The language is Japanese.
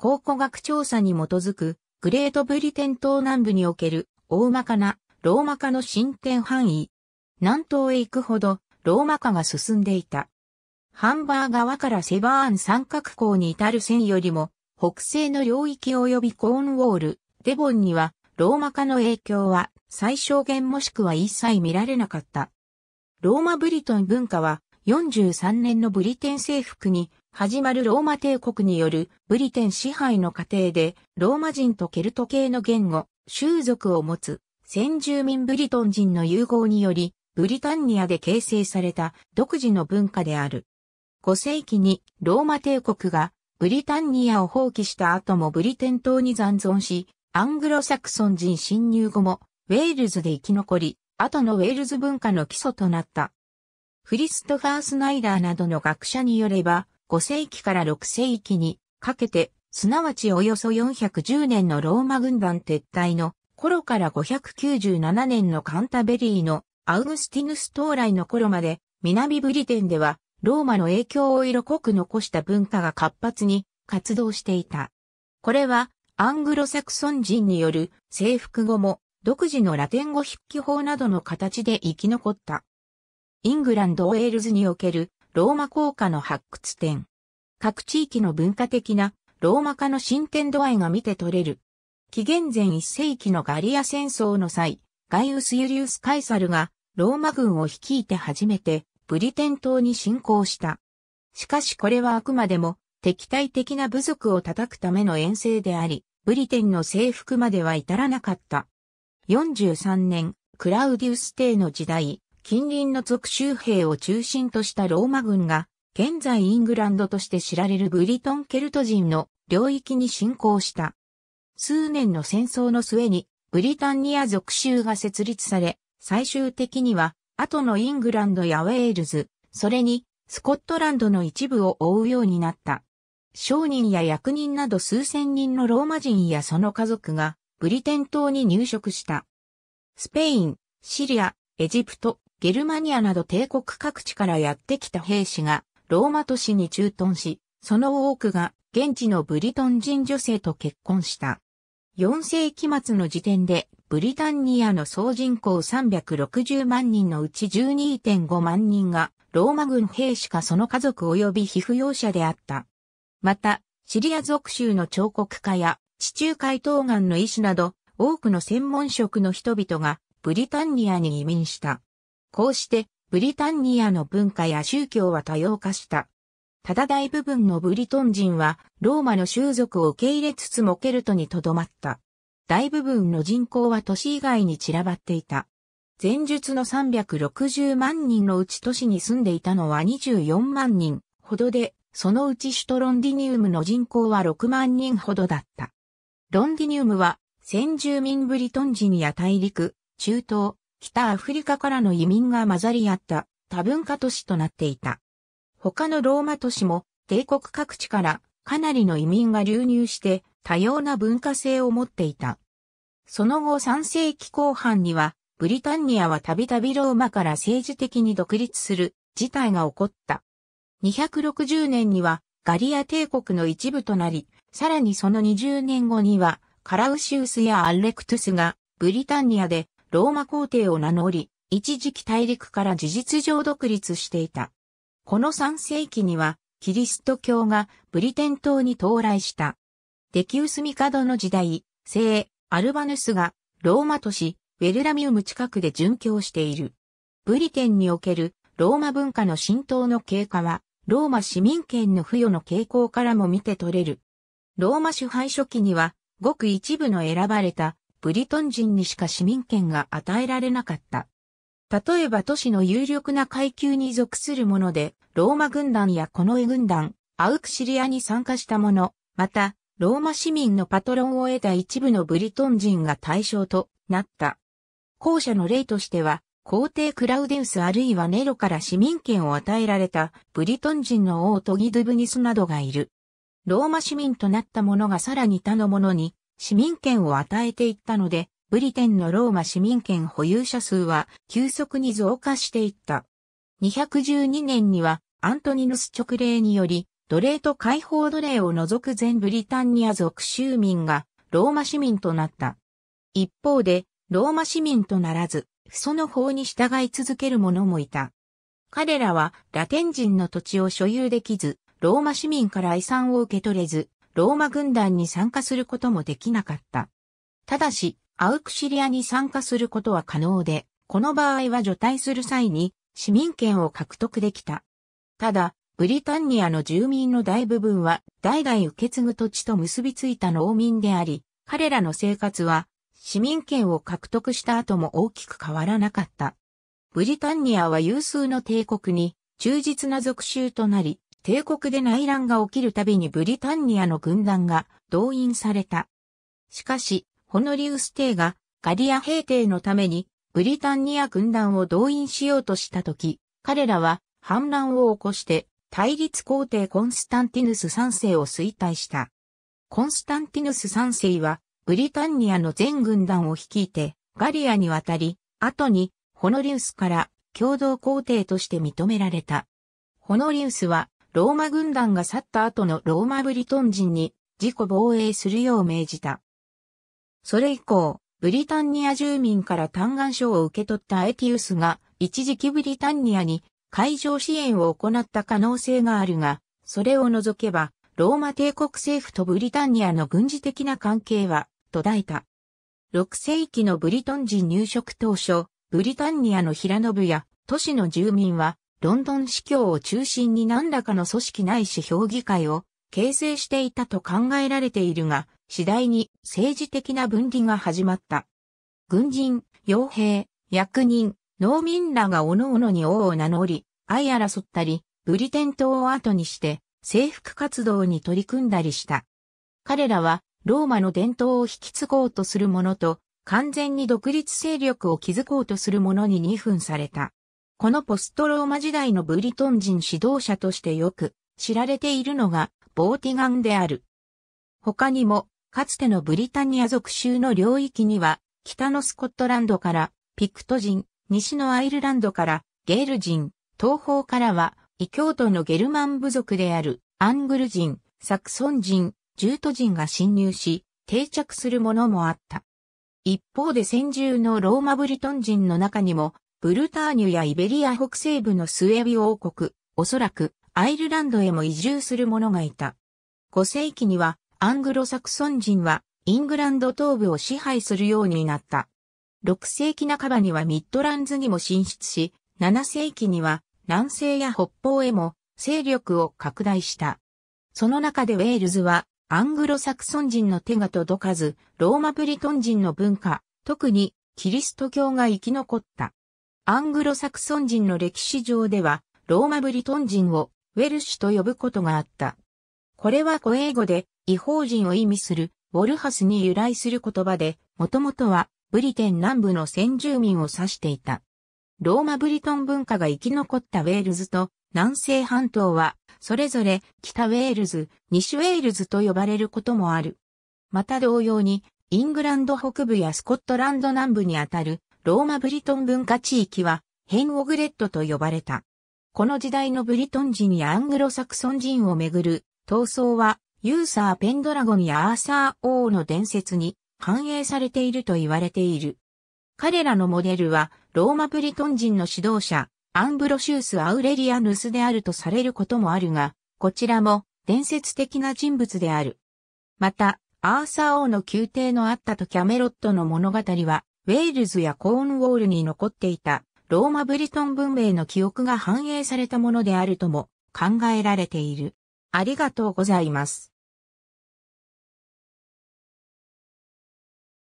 考古学調査に基づく、グレートブリテン島南部における、大まかな、ローマ化の進展範囲。南東へ行くほど、ローマ化が進んでいた。ハンバー側からセバーン三角港に至る線よりも、北西の領域及びコーンウォール、デボンには、ローマ化の影響は、最小限もしくは一切見られなかった。ローマブリトン文化は、43年のブリテン征服に始まるローマ帝国によるブリテン支配の過程で、ローマ人とケルト系の言語、習俗を持つ、先住民ブリトン人の融合により、ブリタンニアで形成された独自の文化である。5世紀にローマ帝国がブリタンニアを放棄した後もブリテン島に残存し、アングロサクソン人侵入後もウェールズで生き残り、後のウェールズ文化の基礎となった。フリストファースナイダーなどの学者によれば、5世紀から6世紀にかけて、すなわちおよそ410年のローマ軍団撤退の頃から597年のカンタベリーのアウグスティヌス到来の頃まで、南ブリテンでは、ローマの影響を色濃く残した文化が活発に活動していた。これは、アングロサクソン人による征服後も、独自のラテン語筆記法などの形で生き残った。イングランド・ウェールズにおけるローマ効果の発掘点。各地域の文化的なローマ化の進展度合いが見て取れる。紀元前1世紀のガリア戦争の際、ガイウス・ユリウス・カイサルがローマ軍を率いて初めてブリテン島に侵攻した。しかしこれはあくまでも敵対的な部族を叩くための遠征であり、ブリテンの征服までは至らなかった。43年、クラウディウス帝の時代、近隣の属州兵を中心としたローマ軍が、現在イングランドとして知られるブリトンケルト人の領域に侵攻した。数年の戦争の末に、ブリタンニア属州が設立され、最終的には、後のイングランドやウェールズ、それに、スコットランドの一部を覆うようになった。商人や役人など数千人のローマ人やその家族が、ブリテン島に入植した。スペイン、シリア、エジプト、ゲルマニアなど帝国各地からやってきた兵士がローマ都市に駐屯し、その多くが現地のブリトン人女性と結婚した。4世紀末の時点でブリタンニアの総人口360万人のうち12.5万人がローマ軍兵士かその家族及び被扶養者であった。また、シリア属州の彫刻家や地中海東岸の医師など多くの専門職の人々がブリタンニアに移民した。こうして、ブリタンニアの文化や宗教は多様化した。ただ大部分のブリトン人は、ローマの習俗を受け入れつつもケルトにとどまった。大部分の人口は都市以外に散らばっていた。前述の360万人のうち都市に住んでいたのは24万人ほどで、そのうち首都ロンディニウムの人口は6万人ほどだった。ロンディニウムは先住民ブリトン人や大陸、中東、北アフリカからの移民が混ざり合った多文化都市となっていた。他のローマ都市も帝国各地からかなりの移民が流入して多様な文化性を持っていた。その後3世紀後半にはブリタンニアはたびたびローマから政治的に独立する事態が起こった。260年にはガリア帝国の一部となり、さらにその20年後にはカラウシウスやアレクトゥスがブリタンニアでローマ皇帝を名乗り、一時期大陸から事実上独立していた。この3世紀には、キリスト教がブリテン島に到来した。デキウスミカドの時代、聖アルバヌスがローマ都市ウェルラミウム近くで殉教している。ブリテンにおけるローマ文化の浸透の経過は、ローマ市民権の付与の傾向からも見て取れる。ローマ支配初期には、ごく一部の選ばれたブリトン人にしか市民権が与えられなかった。例えば都市の有力な階級に属するもので、ローマ軍団やコノエ軍団、アウクシリアに参加したもの、また、ローマ市民のパトロンを得た一部のブリトン人が対象となった。後者の例としては、皇帝クラウデウスあるいはネロから市民権を与えられたブリトン人の王トギドゥブニスなどがいる。ローマ市民となった者がさらに他の者に市民権を与えていったので、ブリテンのローマ市民権保有者数は急速に増加していった。212年にはアントニヌス直令により、奴隷と解放奴隷を除く全ブリタンニア属州民がローマ市民となった。一方で、ローマ市民とならず、その法に従い続ける者もいた。彼らはラテン人の土地を所有できず、ローマ市民から遺産を受け取れず、ローマ軍団に参加することもできなかった。ただし、アウクシリアに参加することは可能で、この場合は除隊する際に市民権を獲得できた。ただ、ブリタンニアの住民の大部分は代々受け継ぐ土地と結びついた農民であり、彼らの生活は市民権を獲得した後も大きく変わらなかった。ブリタンニアは有数の帝国に忠実な属州となり、帝国で内乱が起きるたびにブリタンニアの軍団が動員された。しかし、ホノリウス帝がガリア平定のためにブリタンニア軍団を動員しようとしたとき、彼らは反乱を起こして対立皇帝コンスタンティヌス3世を衰退した。コンスタンティヌス3世はブリタンニアの全軍団を率いてガリアに渡り、後にホノリウスから共同皇帝として認められた。ホノリウスはローマ軍団が去った後のローマブリトン人に自己防衛するよう命じた。それ以降、ブリタンニア住民から嘆願書を受け取ったエティウスが一時期ブリタンニアに海上支援を行った可能性があるが、それを除けば、ローマ帝国政府とブリタンニアの軍事的な関係は途絶えた。6世紀のブリトン人入植当初、ブリタンニアの平信や都市の住民はロンドン司教を中心に何らかの組織ないし評議会を形成していたと考えられているが、次第に政治的な分離が始まった。軍人、傭兵、役人、農民らが各々に王を名乗り、愛争ったり、ブリテン島を後にして征服活動に取り組んだりした。彼らはローマの伝統を引き継ごうとするものと、完全に独立勢力を築こうとするものに二分された。このポストローマ時代のブリトン人指導者としてよく知られているのがボーティガンである。他にも、かつてのブリタニア属州の領域には、北のスコットランドからピクト人、西のアイルランドからゲール人、東方からは異教徒のゲルマン部族であるアングル人、サクソン人、ジュート人が侵入し、定着するものもあった。一方で先住のローマブリトン人の中にもブルターニュやイベリア北西部のスウェビ王国、おそらくアイルランドへも移住する者がいた。5世紀にはアングロサクソン人はイングランド東部を支配するようになった。6世紀半ばにはミッドランズにも進出し、7世紀には南西や北方へも勢力を拡大した。その中でウェールズはアングロサクソン人の手が届かず、ローマブリトン人の文化、特にキリスト教が生き残った。アングロサクソン人の歴史上では、ローマブリトン人をウェルシュと呼ぶことがあった。これは古英語で、違法人を意味する、ウォルハスに由来する言葉で、もともとは、ブリテン南部の先住民を指していた。ローマブリトン文化が生き残ったウェールズと南西半島は、それぞれ北ウェールズ、西ウェールズと呼ばれることもある。また同様に、イングランド北部やスコットランド南部にあたるローマ・ブリトン文化地域は、ヘン・オグレットと呼ばれた。この時代のブリトン人やアングロサクソン人をめぐる闘争は、ユーサー・ペンドラゴンやアーサー王の伝説に反映されていると言われている。彼らのモデルは、ローマ・ブリトン人の指導者、アンブロシュース・アウレリアヌスであるとされることもあるが、こちらも伝説的な人物である。また、アーサー王の宮廷のあったとキャメロットの物語は、ウェールズやコーンウォールに残っていたローマ・ブリトン文明の記憶が反映されたものであるとも考えられている。ありがとうございます。